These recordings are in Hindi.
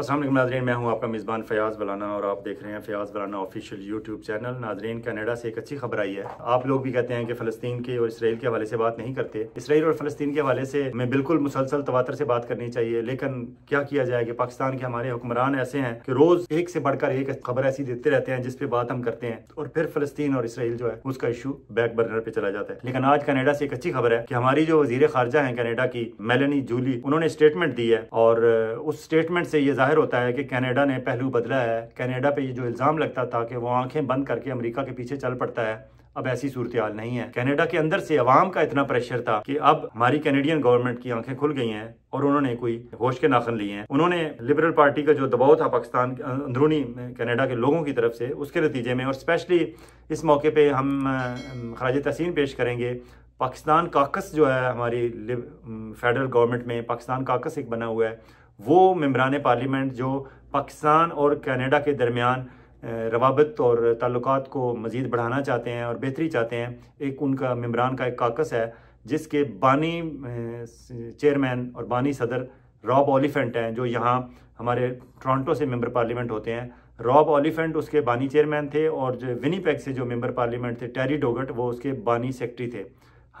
असल नाजरीन मैं हूं आपका मेज़बान फ़याज़ बलाना और आप देख रहे हैं Fayaz Balana official YouTube channel नाजरीन कनाडा से एक अच्छी खबर आई है आप लोग भी कहते हैं कि फ़लस्तीन के और इसराइल के हवाले से बात नहीं करते इसराइल और फ़लस्तीन के हवाले से हमें बिल्कुल मुसलसल तवातर से बात करनी चाहिए लेकिन क्या किया जाए कि पाकिस्तान के हमारे हुक्मरान ऐसे हैं कि रोज़ एक से बढ़कर एक खबर ऐसी देते रहते हैं जिसपे बात हम करते हैं और फिर फ़लस्तीन और इसराइल जो है उसका इशू बैक बर्नर पर चला जाता है लेकिन आज कनेडा से एक अच्छी खबर है कि हमारी जो वजीर खारजा है कनेडा की मेलनी जूली उन्होंने स्टेटमेंट दी है और उस स्टेटमेंट से ये जाहिर होता है कि कनाडा ने पहलू बदला है कनाडा पे ये जो इल्ज़ाम लगता था कि वो आंखें बंद करके अमेरिका के पीछे चल पड़ता है अब ऐसी सूरत हाल नहीं है कनाडा के अंदर से अवाम का इतना प्रेशर था कि अब हमारी कैनेडियन गवर्नमेंट की आंखें खुल गई हैं और उन्होंने कोई होश के नाखन लिए हैं उन्होंने लिबरल पार्टी का जो दबाव था पाकिस्तान अंदरूनी कनाडा के लोगों की तरफ से उसके नतीजे में और स्पेशली इस मौके पे हम खराज तहसीन पेश करेंगे पाकिस्तान काकस जो है हमारी फेडरल गवर्नमेंट में पाकिस्तान काकस एक बना हुआ है वो मम्बरान पार्लियामेंट जो पाकिस्तान और कनाडा के दरमियान रवाबत और ताल्लुक को मज़ीद बढ़ाना चाहते हैं और बेहतरी चाहते हैं एक उनका मम्बरान का एक काकस है जिसके बानी चेयरमैन और बानी सदर रॉब ऑलिफेंट हैं जो यहाँ हमारे टोरंटो से मेंबर पार्लियामेंट होते हैं रॉब ऑलिफेंट उसके बानी चेयरमैन थे और जो विनीपैग से जो मेंबर पार्लियामेंट थे टेरी डोगट वो उसके बानी सेक्रेटरी थे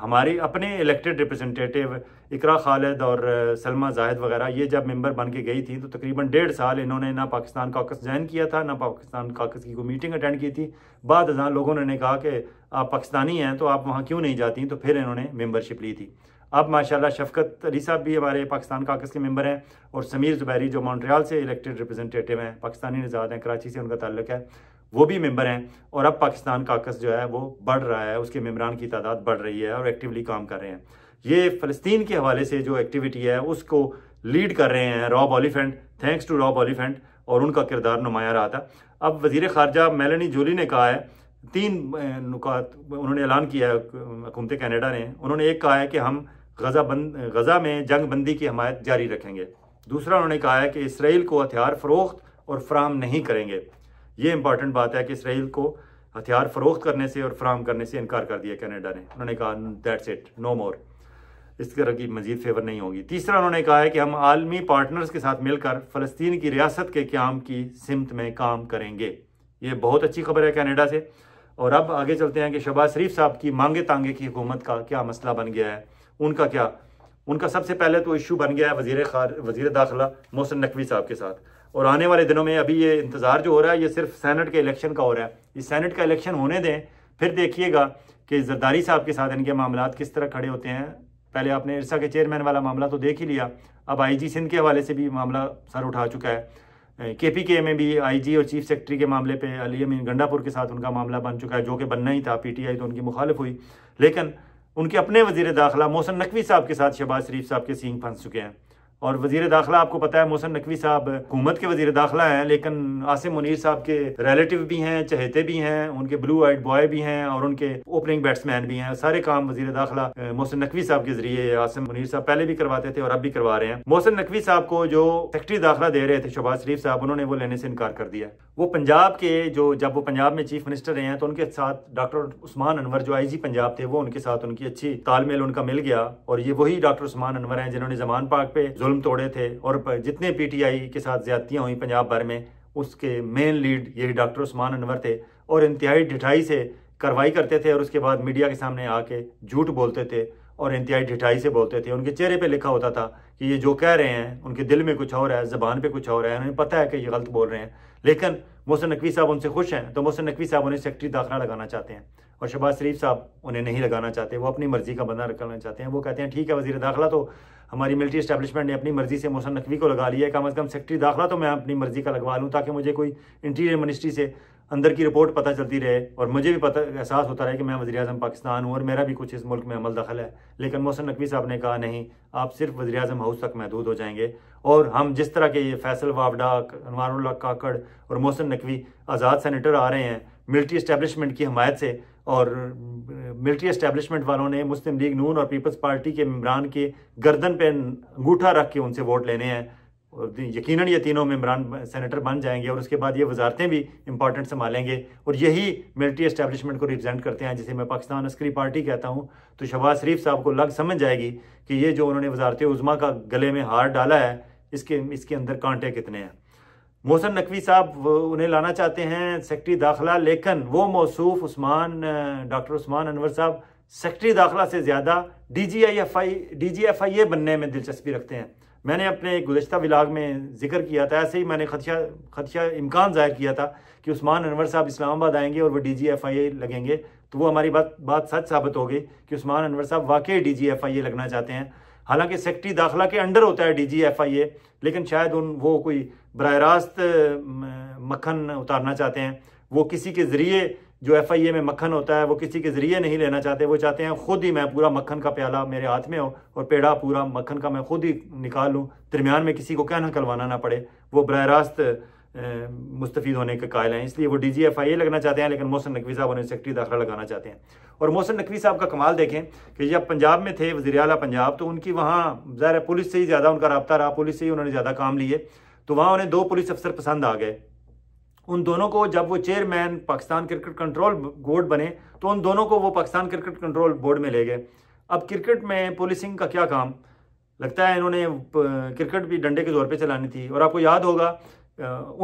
हमारी अपने इलेक्टेड रिप्रेजेंटेटिव इकरा खालिद और सलमा जाहिद वगैरह ये जब मेंबर बन के गई थी तो तकरीबन डेढ़ साल इन्होंने ना पाकिस्तान काकस ज्वाइन किया था ना पाकिस्तान काकस की कोई मीटिंग अटेंड की थी बाद हज़ार लोगों ने कहा कि आप पाकिस्तानी हैं तो आप वहाँ क्यों नहीं जाती तो फिर इन्होंने मेम्बरशिप ली थी अब माशाल्लाह शफकत अली साहब भी हमारे पाकिस्तान काकस के मेंबर हैं और समीर जुबैरी जो मॉन्ट्रियाल से इलेक्टेड रिप्रेजेंटेटिव हैं पाकिस्तानी नजाद हैं कराची से उनका ताल्लुक है वो भी मेंबर हैं और अब पाकिस्तान काकस जो है वो बढ़ रहा है उसके मेम्बरान की तादाद बढ़ रही है और एक्टिवली काम कर रहे हैं ये फ़लस्तीन के हवाले से जो एक्टिविटी है उसको लीड कर रहे हैं Rob Oliphant thanks to Rob Oliphant और उनका किरदार नुमाया रहा था अब वजीर खारजा मेलनी जोली ने कहा है तीन नुकात उन्होंने ऐलान किया हैकूमत कैनेडा ने उन्होंने एक कहा है कि हम गजा बंद गजा में जंग बंदी की हमायत जारी रखेंगे दूसरा उन्होंने कहा है कि इसराइल को हथियार फ़रोख्त और फ्राहम नहीं करेंगे ये इंपॉर्टेंट बात है कि इसराइल को हथियार फरोख्त करने से और फ्राहम करने से इनकार कर दिया कनाडा ने उन्होंने कहा दैट्स इट नो मोर इस तरह की मजीद फेवर नहीं होगी तीसरा उन्होंने कहा है कि हम आलमी पार्टनर्स के साथ मिलकर फ़लस्तीन की रियासत के क्याम की सिमत में काम करेंगे ये बहुत अच्छी खबर है कनाडा से और अब आगे चलते हैं कि शबाज शरीफ साहब की मांगे तांगे की हुकूमत का क्या मसला बन गया है उनका क्या उनका सबसे पहले तो इशू बन गया है वजीर खार वजीर दाखिला मोहसिन नकवी साहब के साथ और आने वाले दिनों में अभी ये इंतज़ार जो हो रहा है ये सिर्फ सैनट के इलेक्शन का हो रहा है इस सैनट का इलेक्शन होने दें फिर देखिएगा कि जरदारी साहब के साथ इनके मामला किस तरह खड़े होते हैं पहले आपने इरसा के चेयरमैन वाला मामला तो देख ही लिया अब आईजी सिंध के हवाले से भी मामला सर उठा चुका है केपीके में भी आईजी और चीफ सेक्रेटरी के मामले पे अली अमीन गंडापुर के साथ उनका मामला बन चुका है जो कि बनना ही था पीटीआई तो उनकी मुखालिफ हुई लेकिन उनके अपने वजीर दाखिला मोहसन नकवी साहब के साथ शहबाज शरीफ साहब के सींग फंस चुके हैं और वजीर दाखिला आपको पता है मोहसन नकवी साहब हुकूमत के वजीर दाखिला हैं लेकिन आसिम मुनीर साहब के रिलेटिव भी हैं चहेते भी हैं उनके ब्लू आइड बॉय भी हैं और उनके ओपनिंग बैट्समैन भी हैं सारे काम वजीर दाखिला मोहसन नकवी साहब के जरिए आसिम मुनीर साहब पहले भी करवाते थे और अब भी करवा रहे हैं मोहसन नकवी साहब को जो सेक्रेटरी दाखिला दे रहे थे शहबाज शरीफ साहब उन्होंने वो लेने से इनकार कर दिया वो पंजाब के जो जब वो पंजाब में चीफ मिनिस्टर रहे हैं तो उनके साथ डॉक्टर उस्मान अनवर जो आईजी पंजाब थे वो उनके साथ उनकी अच्छी तालमेल उनका मिल गया और ये वही डॉक्टर उस्मान अनवर हैं जिन्होंने जमान पाक पे जुल्म तोड़े थे और जितने पीटीआई के साथ ज्यादतियाँ हुई पंजाब भर में उसके मेन लीड ये डॉक्टर उस्मान अनवर थे और इंतहाई डिठाई से कार्रवाई करते थे और उसके बाद मीडिया के सामने आके झूठ बोलते थे और इंतहाई ढिठाई से बोलते थे उनके चेहरे पे लिखा होता था कि ये जो कह रहे हैं उनके दिल में कुछ और है ज़बान पे कुछ और है उन्हें पता है कि ये गलत बोल रहे हैं लेकिन मोहसिन नकवी साहब उनसे खुश हैं तो मोहसिन नकवी साहब उन्हें सेक्रेटरी दाखिला लगाना चाहते हैं और शबाज शरीफ साहब उन्हें नहीं लगाना चाहते वो अपनी मर्ज़ी का बंदा रखना चाहते हैं वो कहते हैं ठीक है वजी दाखिला तो हमारी मिलिट्री इस्टेब्लिशमेंट ने अपनी मर्ज़ी से मोहसिन नकवी को लगा लिया है कम अज़ कम सेक्रेटरी दाखिला तो मैं अपनी मर्ज़ी का लगवा लूँ ताकि मुझे कोई इंटीरियर मिनिस्ट्री से अंदर की रिपोर्ट पता चलती रहे और मुझे भी पता एहसास होता रहे कि मैं वजी अजम पाकिस्तान हूँ और मेरा भी कुछ इस मुल्क में अमल दखल है लेकिन मोहसन नकवी साहब ने कहा नहीं आप सिर्फ वजी अजम हाउस तक महदूद हो जाएंगे और हम जिस तरह के ये फैसल वावडा अनवर काकड़ और मोहसन नकवी आज़ाद सैनिटर आ रहे हैं मिल्ट्री इस्टेबलिशमेंट की हमायत से और मिल्ट्री इस्टेबलिशमेंट वालों ने मुस्लिम लीग नून और पीपल्स पार्टी के इमरान के गर्दन पर अंगूठा रख के उनसे वोट लेने हैं यकीन ये तीनों मेम्बरान सेनेटर बन जाएंगे और उसके बाद ये वजारतें भी इंपॉर्टेंट संभालेंगे और यही मिलिट्री इस्टेबलिशमेंट को रिप्रजेंट करते हैं जिसे मैं पाकिस्तान अस्करी पार्टी कहता हूँ तो शहबाज शरीफ साहब को लग समझ जाएगी कि ये जो उन्होंने वजारत उज़मा का गले में हार डाला है इसके इसके अंदर कांटे कितने हैं मोहसन नकवी साहब उन्हें लाना चाहते हैं सेक्रटरी दाखिला लेकिन वो मौसूफ उस्मान डॉक्टर उस्मान अनवर साहब सेक्रटरी दाखिला से ज़्यादा D G I F I D G F I A बनने में दिलचस्पी रखते हैं मैंने अपने गुज्त विलाग में जिक्र किया था ऐसे ही मैंने खदशा खदशा इम्कान ज़ाहिर किया था कि उस्मान अनवर साहब इस्लामाबाद आएंगे और वो डी जी एफ आई ए लगेंगे तो वो हमारी बात बात सच साबित हो गई कि उस्मान अनवर साहब वाकई डी जी एफ आई ए लगना चाहते हैं हालांकि सेक्रेटरी दाखिला के अंडर होता है डी जी एफ आई ए लेकिन शायद उन वो कोई बरह रास्त मक्खन उतारना चाहते हैं वो किसी के ज़रिए जो एफ आई ए में मक्खन होता है वो किसी के ज़रिए नहीं लेना चाहते वो चाहते हैं खुद ही मैं पूरा मक्खन का प्याला मेरे हाथ में हो और पेड़ा पूरा मक्खन का मैं खुद ही निकाल लूँ दरमियान में किसी को क्या नकलवाना ना पड़े वो बरह रास्त मुस्तफ़ होने के कायल हैं इसलिए वो डी जी एफ आई ए लगना चाहते हैं लेकिन मोहसन नकवी साहब उन्हें सेक्रेटरी दाखिला लगाना चाहते हैं और मोहसन नकवी साहब का कमाल देखें कि जब पंजाब में थे वजी अला पंजाब तो उनकी वहाँ ज़ाहिर पुलिस से ही ज़्यादा उनका रबता रहा पुलिस से ही उन्होंने ज़्यादा काम लिए तो वहाँ उन्हें दो पुलिस अफसर पसंद आ गए उन दोनों को जब वो chairman Pakistan cricket control board बने तो उन दोनों को वो पाकिस्तान क्रिकेट कंट्रोल बोर्ड में ले गए अब क्रिकेट में पुलिसिंग का क्या काम लगता है इन्होंने क्रिकेट भी डंडे के जोर पे चलानी थी और आपको याद होगा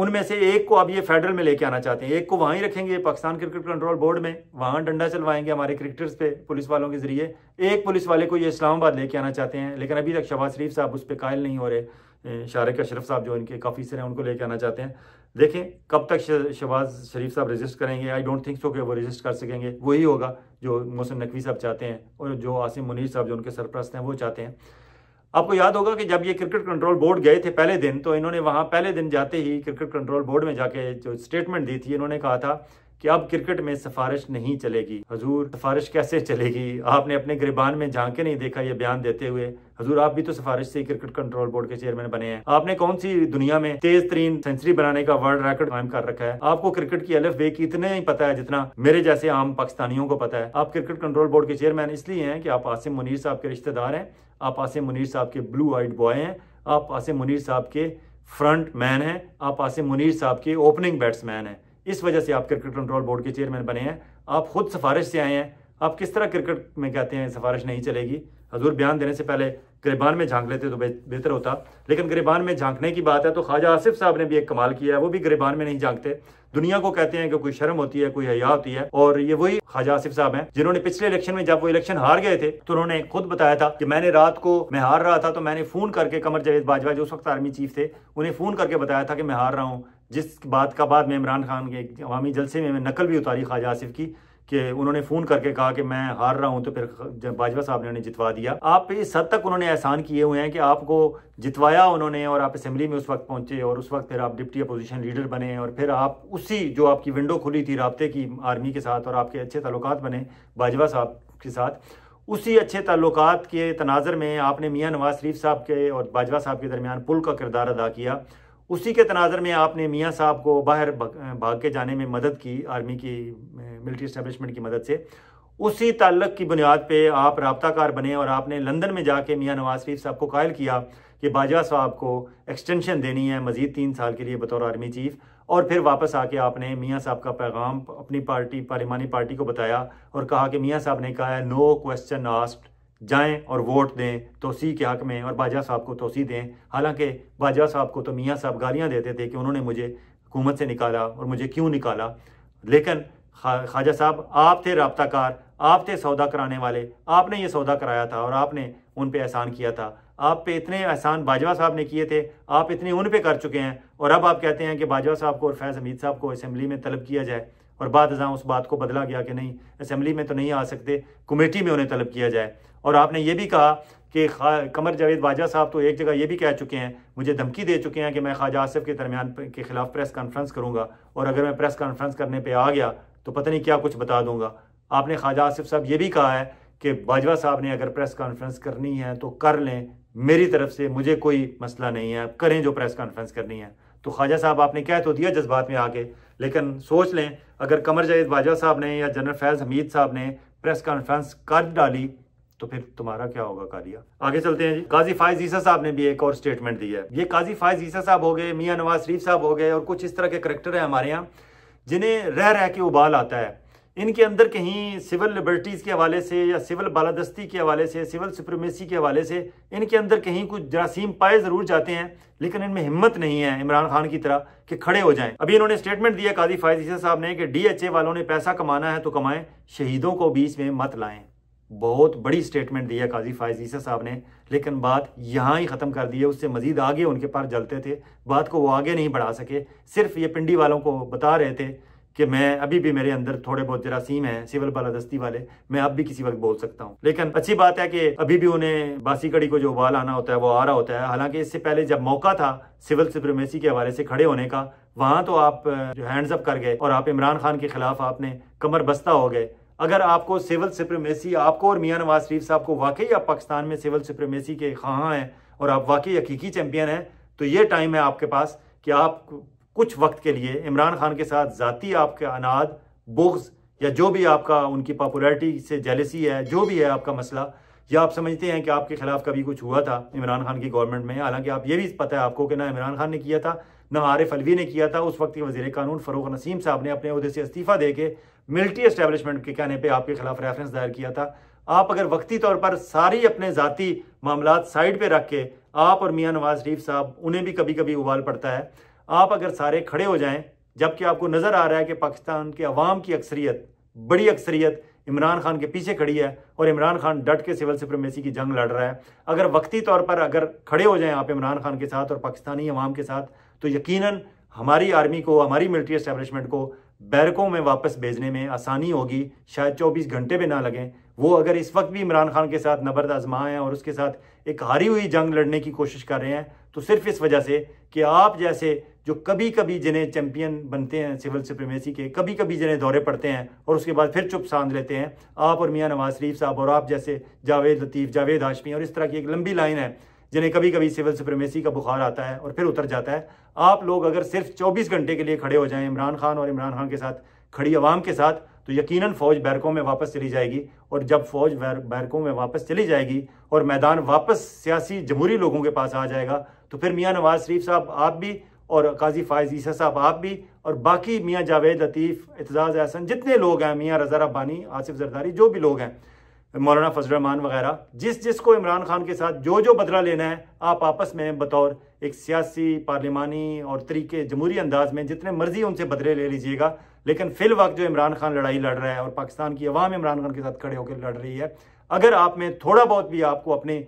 उनमें से एक को अब ये फेडरल में लेके आना चाहते हैं एक को वहाँ ही रखेंगे पाकिस्तान क्रिकेट कंट्रोल बोर्ड में वहाँ डंडा चलवाएंगे हमारे क्रिकेटर्स पे पुलिस वालों के जरिए एक पुलिस वाले को ये इस्लामाबाद लेके आना चाहते हैं लेकिन अभी तक शबाज शरीफ साहब उस पर कायल नहीं हो रहे शारक अशरफ साहब जो इनके काफी सर हैं उनको लेके आना चाहते हैं देखें कब तक शहबाज शरीफ साहब रजिस्ट करेंगे आई डोंट थिंक सो कि वो रजिस्ट कर सकेंगे वही होगा जो मोहसिन नकवी साहब चाहते हैं और जो आसिम मुनीर साहब जो उनके सरप्रस्त हैं वो चाहते हैं आपको याद होगा कि जब ये क्रिकेट कंट्रोल बोर्ड गए थे पहले दिन तो इन्होंने वहाँ पहले दिन जाते ही क्रिकेट कंट्रोल बोर्ड में जाके जो स्टेटमेंट दी थी इन्होंने कहा था कि अब क्रिकेट में सिफारिश नहीं चलेगी हजूर सिफारिश कैसे चलेगी आपने अपने गिरबान में झांके नहीं देखा ये बयान देते हुए हजूर आप भी तो सिफारिश से क्रिकेट कंट्रोल बोर्ड के चेयरमैन बने हैं आपने कौन सी दुनिया में तेज तरीन सेंचुरी बनाने का वर्ल्ड रिकॉर्ड कायम कर रखा है आपको क्रिकेट की एलफ की इतने ही पता है जितना मेरे जैसे आम पाकिस्तानियों को पता है आप क्रिकेट कंट्रोल बोर्ड के चेयरमैन इसलिए हैं कि आप आसिम मुनीर साहब के रिश्तेदार हैं आप आसिम मुनीर साहब के ब्लू आइड बॉय हैं आप आसिम मुनीर साहब के फ्रंट मैन हैं आप आसिम मुनीर साहब के ओपनिंग बैट्समैन हैं इस वजह से आप क्रिकेट कंट्रोल बोर्ड के चेयरमैन बने हैं आप खुद सिफारिश से आए हैं आप किस तरह क्रिकेट में कहते हैं सिफारिश नहीं चलेगी हजूर बयान देने से पहले गरीबान में झांक लेते तो बेहतर होता लेकिन गरीबान में झांकने की बात है तो ख्वाजा आसिफ साहब ने भी एक कमाल किया है वो भी गरीबान में नहीं झांकते दुनिया को कहते हैं कि कोई शर्म होती है कोई हया होती है और ये वही ख्वाजा आसिफ साहब हैं जिन्होंने पिछले इलेक्शन में जब वो इलेक्शन हार गए थे तो उन्होंने खुद बताया था कि मैंने रात को मैं हार रहा था तो मैंने फोन करके कमर जवेद बाजवा जो उस वक्त आर्मी चीफ थे उन्हें फोन करके बताया था कि मैं हार रहा हूँ जिस बात का बाद में इमरान खान के अवामी जलसे में, नकल भी उतारी ख्वाजा आसिफ की कि उन्होंने फ़ोन करके कहा कि मैं हार रहा हूं तो फिर बाजवा साहब ने उन्हें जितवा दिया आप इस हद तक उन्होंने एहसान किए हुए हैं कि आपको जितवाया उन्होंने और आप असम्बली में उस वक्त पहुंचे और उस वक्त फिर आप डिप्टी अपोजिशन लीडर बने और फिर आप उसी जो आपकी विंडो खुली थी रबते की आर्मी के साथ और आपके अच्छे ताल्लुक बने बाजवा साहब के साथ उसी अच्छे तल्लक के तनाजर में आपने मियाँ नवाज शरीफ साहब के और बाजवा साहब के दरमियान पुल का किरदार अदा किया उसी के तनाजर में आपने मियाँ साहब को बाहर भाग के जाने में मदद की आर्मी की मिलिट्री इस्टेबलिशमेंट की मदद से उसी ताल्लक की बुनियाद पे आप रबताकार बने और आपने लंदन में जाके मियाँ नवाज शरीफ साहब को कायल किया कि बाजवा साहब को एक्सटेंशन देनी है मज़ीद तीन साल के लिए बतौर आर्मी चीफ और फिर वापस आके आपने मियाँ साहब का पैगाम अपनी पार्टी पार्लिमानी पार्टी को बताया और कहा कि मियाँ साहब ने कहा है नो क्वेश्चन आस्क्ड जाएं और वोट दें तोसी के हक में और बाजा साहब को तोसी दें हालांकि बाजा साहब को तो मियाँ साहब गालियाँ देते थे कि उन्होंने मुझे हुकूमत से निकाला और मुझे क्यों निकाला लेकिन खा, ख्वाजा साहब आप थे रबताकार आप थे सौदा कराने वाले आपने ये सौदा कराया था और आपने उन पर एहसान किया था आप पे इतने एहसान बाजवा साहब ने किए थे आप इतने उन पे कर चुके हैं और अब आप कहते हैं कि बाजवा साहब को और फैज़ हमीद साहब को असम्बली में तलब किया जाए और बाद उस बात को बदला गया कि नहीं असम्बली में तो नहीं आ सकते कमेटी में उन्हें तलब किया जाए और आपने ये भी कहा कि कमर जावेद बाजा साहब तो एक जगह ये भी कह चुके हैं मुझे धमकी दे चुके हैं कि मैं ख्वाजा आसफ के दरमियान के ख़िलाफ़ प्रेस कॉन्फ्रेंस करूँगा और अगर मैं प्रेस कॉन्फ्रेंस करने पर आ गया तो पता नहीं क्या कुछ बता दूंगा आपने ख्वाजा आसिफ साहब ये भी कहा है कि बाजवा साहब ने अगर प्रेस कॉन्फ्रेंस करनी है तो कर लें मेरी तरफ से मुझे कोई मसला नहीं है करें जो प्रेस कॉन्फ्रेंस करनी है तो ख्वाजा साहब आपने कह तो दिया जज्बात में आके लेकिन सोच लें अगर कमर जावेद बाजवा साहब ने या जनरल फैज़ हमीद साहब ने प्रेस कॉन्फ्रेंस कर डाली तो फिर तुम्हारा क्या होगा कालिया आगे चलते हैं जी काजी फायज ईसा साहब ने भी एक और स्टेटमेंट दिया है ये काजी फायज ईसा साहब हो गए मियाँ नवाज शरीफ साहब हो गए और कुछ इस तरह के करेक्टर हैं हमारे यहाँ जिन्हें रह रह के उबाल आता है इनके अंदर कहीं सिविल लिबर्टीज़ के हवाले से या सिविल बालादस्ती के हवाले से सिविल सुप्रीमेसी के हवाले से इनके अंदर कहीं कुछ जरासीम पाए ज़रूर जाते हैं लेकिन इनमें हिम्मत नहीं है इमरान खान की तरह कि खड़े हो जाएं अभी इन्होंने स्टेटमेंट दिया काजी फायदी साहब ने कि डीएचए वालों ने पैसा कमाना है तो कमाएं शहीदों को बीच में मत लाएं बहुत बड़ी स्टेटमेंट दी है काजी फायज ईसा साहब ने लेकिन बात यहाँ ही ख़त्म कर दी है उससे मज़ीद आगे उनके पास जलते थे बात को वो आगे नहीं बढ़ा सके सिर्फ ये पिंडी वालों को बता रहे थे कि मैं अभी भी मेरे अंदर थोड़े बहुत जरासीम हैं सिविल बालादस्ती वाले मैं अब भी किसी वक्त बोल सकता हूँ लेकिन अच्छी बात है कि अभी भी उन्हें बासी कड़ी को जो उबाल आना होता है वो आ रहा होता है हालांकि इससे पहले जब मौका था सिविल सुप्रीमेसी के हवाले से खड़े होने का वहाँ तो आप हैंड्स अप कर गए और आप इमरान खान के खिलाफ आपने कमर बस्ता हो गए अगर आपको सिविल सुप्रीमेसी आपको और मियाँ नवाज शरीफ साहब को वाकई आप पाकिस्तान में सिविल सुप्रीमेसी के खां हैं और आप वाकई हकीकी चैम्पियन हैं तो ये टाइम है आपके पास कि आप कुछ वक्त के लिए इमरान खान के साथ ज़ाती आपके अनाद बुग्ज़ या जो भी आपका उनकी पॉपुलरिटी से जेलसी है जो भी है आपका मसला या आप समझते हैं कि आपके खिलाफ कभी कुछ हुआ था इमरान खान की गवर्नमेंट में हालांकि आप ये भी पता है आपको कि ना इमरान खान ने किया था ना आरिफ अलवी ने किया था उस वक्त के वजीर कानून फ़रूख नसीम साहब ने अपने अहदे से इस्तीफ़ा दे के मिलिट्री एस्टेब्लिशमेंट के कहने पे आपके खिलाफ रेफरेंस दायर किया था आप अगर वक्ती तौर पर सारी अपने ज़ाती मामला साइड पे रख के आप और मियाँ नवाज शरीफ साहब उन्हें भी कभी कभी उबाल पड़ता है आप अगर सारे खड़े हो जाएं जबकि आपको नज़र आ रहा है कि पाकिस्तान के अवाम की अक्सरियत बड़ी अक्सरियत इमरान खान के पीछे खड़ी है और इमरान खान डट के सिविल सुप्रमेसी की जंग लड़ रहा है अगर वक्ती तौर पर अगर खड़े हो जाएं आप इमरान खान के साथ और पाकिस्तानी अवाम के साथ तो यकीनन हमारी आर्मी को हमारी मिलिट्री इस्टेब्लिशमेंट को बैरकों में वापस भेजने में आसानी होगी शायद 24 घंटे भी ना लगें वो अगर इस वक्त भी इमरान खान के साथ नबर्द आजमा हैं और उसके साथ एक हारी हुई जंग लड़ने की कोशिश कर रहे हैं तो सिर्फ इस वजह से कि आप जैसे जो कभी कभी जिन्हें चैंपियन बनते हैं सिविल सुप्रीमेसी के कभी कभी जिन्हें दौरे पड़ते हैं और उसके बाद फिर चुप सांध लेते हैं आप और मियाँ नवाज शरीफ साहब और आप जैसे जावेद लतीफ़ जावेद हाशमी और इस तरह की एक लंबी लाइन है जिन्हें कभी कभी सिविल सुप्रीमेसी का बुखार आता है और फिर उतर जाता है आप लोग अगर सिर्फ 24 घंटे के लिए खड़े हो जाएं इमरान खान और इमरान खान के साथ खड़ी आवाम के साथ तो यकीनन फौज बैरकों में वापस चली जाएगी और जब फौज बैरकों में वापस चली जाएगी और मैदान वापस सियासी जमहूरी लोगों के पास आ जाएगा तो फिर मियाँ नवाज शरीफ साहब आप भी और काजी फायज ईसा साहब आप भी और बाकी मियाँ जावेद लतीफ़ एतजाज़ अहसन जितने लोग हैं मियाँ रज़ा रब्बानी आसिफ जरदारी जो भी लोग हैं मौलाना फजल रहमान वगैरह जिस जिस को इमरान खान के साथ जो जो बदला लेना है आप आपस में बतौर एक सियासी पार्लिमानी और तरीके जमहूरी अंदाज में जितने मर्जी उनसे बदले ले लीजिएगा लेकिन फिल वक्त जो इमरान खान लड़ाई लड़ रहा है और पाकिस्तान की अवाम इमरान खान के साथ खड़े होकर लड़ रही है अगर आप में थोड़ा बहुत भी आपको अपने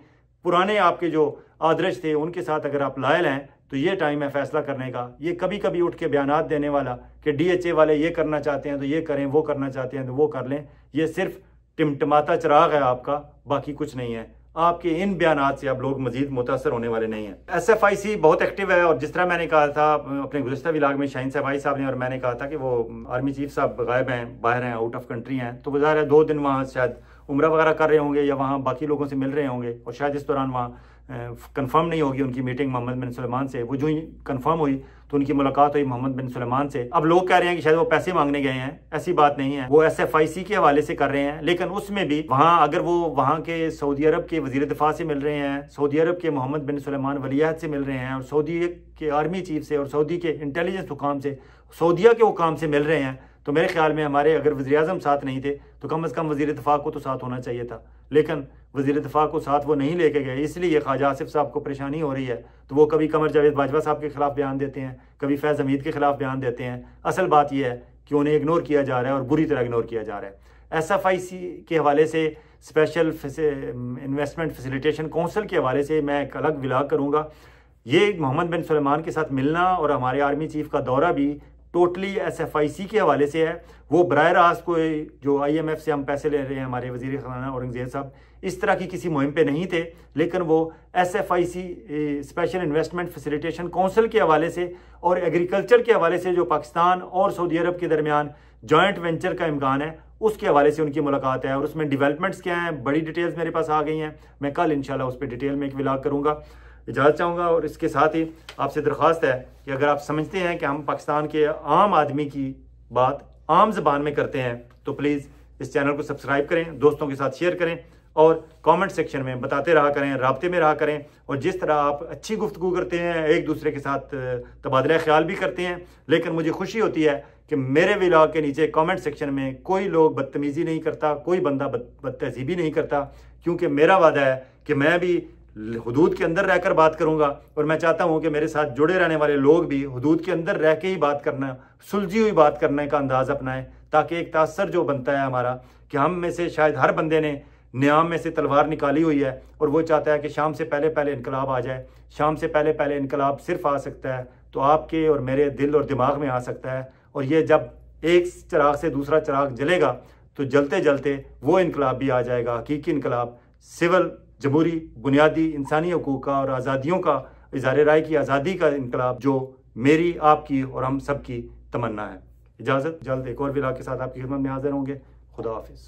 पुराने आपके जो आदर्श थे उनके साथ अगर आप लायल हैं तो ये टाइम है फैसला करने का ये कभी कभी उठ के बयान देने वाला कि डीएचए वाले ये करना चाहते हैं तो ये करें वो करना चाहते हैं तो वो कर लें ये सिर्फ़ टिमटमाता चिराग है आपका बाकी कुछ नहीं है आपके इन बयान से आप लोग मजीद मुतासर होने वाले नहीं हैं एस एफ आई सी बहुत एक्टिव है और जिस तरह मैंने कहा था अपने गुजशत विलाग में शाहिन सफाई साहब ने और मैंने कहा था कि वो आर्मी चीफ साहब गायब हैं बाहर हैं आउट ऑफ कंट्री हैं तो बाजार है दो दिन वहाँ शायद उम्र वगैरह कर रहे होंगे या वहाँ बाकी लोगों से मिल रहे होंगे और शायद इस दौरान वहाँ कन्फर्म नहीं होगी उनकी मीटिंग मोहम्मद बिन सलमान से वो जो ही कन्फर्म हुई तो उनकी मुलाकात हुई मोहम्मद बिन सलमान से अब लोग कह रहे हैं कि शायद वो पैसे मांगने गए हैं ऐसी बात नहीं है वो एस एफ आई सी के हवाले से कर रहे हैं लेकिन उसमें भी वहाँ अगर वो वहाँ के सऊदी अरब के वजीर दफा से मिल रहे हैं सऊदी अरब के मोहम्मद बिन सलमान वलीहद से मिल रहे हैं और सऊदी के आर्मी चीफ से और सऊदी के इंटेलिजेंस हुकाम से सऊदिया के हुकाम से मिल रहे हैं तो मेरे ख्याल में हमारे अगर वजी साथ नहीं थे तो कम अज़ कम वज़ी इतफाक़ को तो साथ होना चाहिए था लेकिन वजीर इतफाक़ को साथ वो नहीं लेके गए इसलिए ख्वाजा आसिफ साहब को परेशानी हो रही है तो वो कभी कमर जावेद बाजवा साहब के ख़िलाफ़ बयान देते हैं कभी फैज़ हमीद के ख़िलाफ़ बयान देते हैं असल बात यह है कि उन्हें इग्नोर किया जा रहा है और बुरी तरह इग्नोर किया जा रहा है एस एफ आई सी के हवाले से स्पेशल इन्वेस्टमेंट फैसिलिटेशन कौंसिल के हवाले से मैं एक अलग विलाग करूँगा ये मोहम्मद बिन सलमान के साथ मिलना और हमारे आर्मी चीफ का दौरा भी टोटली एसएफआईसी के हवाले से है वो बर रास्त को जो आईएमएफ से हम पैसे ले रहे हैं हमारे वजीर खजाना औरंगजेब साहब इस तरह की किसी मुहिम पे नहीं थे लेकिन वो SFIC special investment facilitation council के हवाले से और एग्रीकल्चर के हवाले से जो पाकिस्तान और सऊदी अरब के दरमियान जॉइंट वेंचर का इम्कान है उसके हवाले से उनकी मुलाकात है और उसमें डिवेलपमेंट्स क्या हैं बड़ी डिटेल्स मेरे पास आ गई हैं मैं कल इनशाला उस पर डिटेल में एक विलाग करूँगा इजाज़त चाहूँगा और इसके साथ ही आपसे दरख्वास्त है कि अगर आप समझते हैं कि हम पाकिस्तान के आम आदमी की बात आम जबान में करते हैं तो प्लीज़ इस चैनल को सब्सक्राइब करें दोस्तों के साथ शेयर करें और कमेंट सेक्शन में बताते रहा करें रबते में रहा करें और जिस तरह आप अच्छी गुफ्तु करते हैं एक दूसरे के साथ तबादला ख्याल भी करते हैं लेकिन मुझे खुशी होती है कि मेरे व्लाग के नीचे कमेंट सेक्शन में कोई लोग बदतमीज़ी नहीं करता कोई बंदा बद तहजीबी नहीं करता क्योंकि मेरा वादा है कि मैं भी हदूद के अंदर रहकर बात करूंगा और मैं चाहता हूं कि मेरे साथ जुड़े रहने वाले लोग भी हदूद के अंदर रह के ही बात करना सुलझी हुई बात करने का अंदाज़ अपनाएं ताकि एक तासर जो बनता है हमारा कि हम में से शायद हर बंदे ने न्याम में से तलवार निकाली हुई है और वो चाहता है कि शाम से पहले पहले इनकलाब आ जाए शाम से पहले पहले इनकलाब सिर्फ आ सकता है तो आपके और मेरे दिल और दिमाग में आ सकता है और ये जब एक चराग से दूसरा चराग जलेगा तो जलते जलते वो इनकलाब भी आ जाएगा हकीकी इनकलाब सिविल जमहूरी बुनियादी इंसानी हकूक़ का और आज़ादियों का इजहार राय की आज़ादी का इनकलाब जो मेरी आपकी और हम सब की तमन्ना है इजाज़त जल्द एक और विला के साथ आपकी खिदमत में हाजिर होंगे खुदा हाफिज़